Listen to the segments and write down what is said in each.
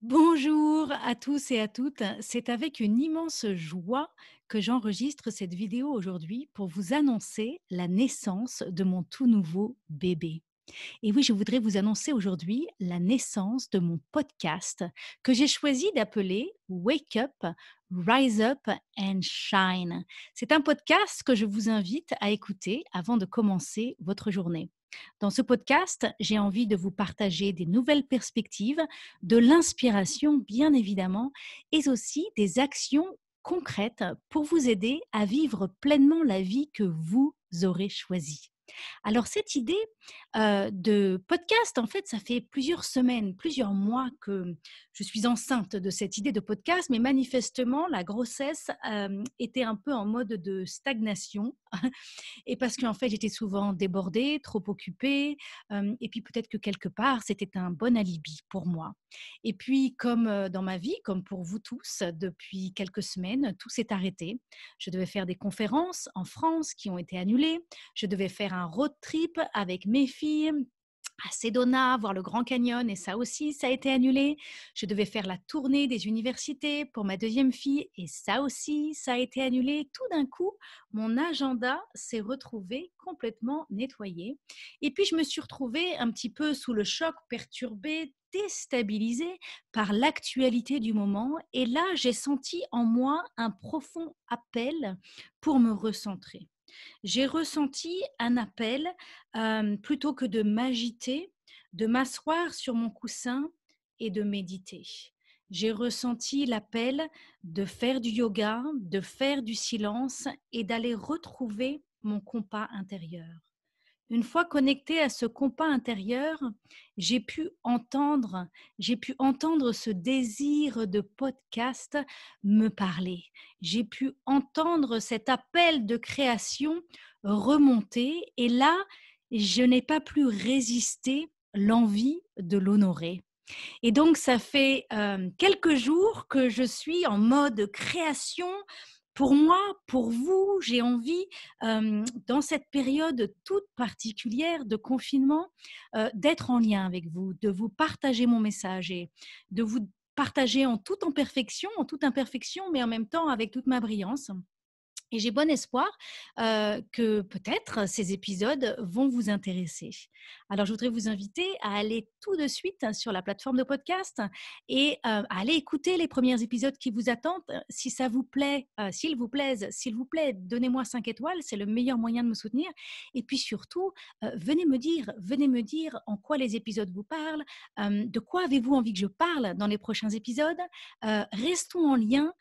Bonjour à tous et à toutes. C'est avec une immense joie que j'enregistre cette vidéo aujourd'hui pour vous annoncer la naissance de mon tout nouveau bébé. Et oui, je voudrais vous annoncer aujourd'hui la naissance de mon podcast que j'ai choisi d'appeler Wake Up, Rise Up and Shine. C'est un podcast que je vous invite à écouter avant de commencer votre journée. Dans ce podcast, j'ai envie de vous partager des nouvelles perspectives, de l'inspiration bien évidemment, et aussi des actions concrètes pour vous aider à vivre pleinement la vie que vous aurez choisie. Alors cette idée de podcast, en fait, ça fait plusieurs semaines, plusieurs mois que je suis enceinte de cette idée de podcast, mais manifestement, la grossesse était un peu en mode de stagnation, et parce qu'en fait, j'étais souvent débordée, trop occupée, et puis peut-être que quelque part, c'était un bon alibi pour moi. Et puis, comme dans ma vie, comme pour vous tous, depuis quelques semaines, tout s'est arrêté. Je devais faire des conférences en France qui ont été annulées, je devais faire un un road trip avec mes filles à Sedona, voir le Grand Canyon, et ça aussi, ça a été annulé. Je devais faire la tournée des universités pour ma deuxième fille, et ça aussi, ça a été annulé. Tout d'un coup, mon agenda s'est retrouvé complètement nettoyé. Et puis, je me suis retrouvée un petit peu sous le choc, perturbée, déstabilisée par l'actualité du moment. Et là, j'ai senti en moi un profond appel pour me recentrer. J'ai ressenti un appel, euh, plutôt que de m'agiter, de m'asseoir sur mon coussin et de méditer. J'ai ressenti l'appel de faire du yoga, de faire du silence et d'aller retrouver mon compas intérieur une fois connectée à ce compas intérieur, j'ai pu entendre, j'ai pu entendre ce désir de podcast me parler. J'ai pu entendre cet appel de création remonter et là, je n'ai pas pu résister l'envie de l'honorer. Et donc, ça fait euh, quelques jours que je suis en mode création, pour moi, pour vous, j'ai envie, dans cette période toute particulière de confinement, d'être en lien avec vous, de vous partager mon message et de vous partager en toute imperfection, en toute imperfection, mais en même temps avec toute ma brillance. Et j'ai bon espoir que peut-être ces épisodes vont vous intéresser. Alors je voudrais vous inviter à aller tout de suite sur la plateforme de podcast et à aller écouter les premiers épisodes qui vous attendent. Si ça vous plaît, euh, s'il vous plaise, s'il vous plaît, donnez-moi 5 étoiles, c'est le meilleur moyen de me soutenir. Et puis surtout, euh, venez me dire, venez me dire en quoi les épisodes vous parlent, de quoi avez-vous envie que je parle dans les prochains épisodes. Euh, restons en lien,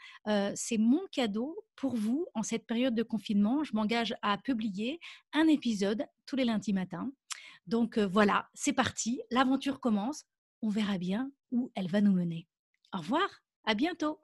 c'est mon cadeau pour vous en cette période de confinement, je m'engage à publier un épisode tous les lundis matin. Donc euh, voilà, c'est parti, l'aventure commence, on verra bien où elle va nous mener. Au revoir, à bientôt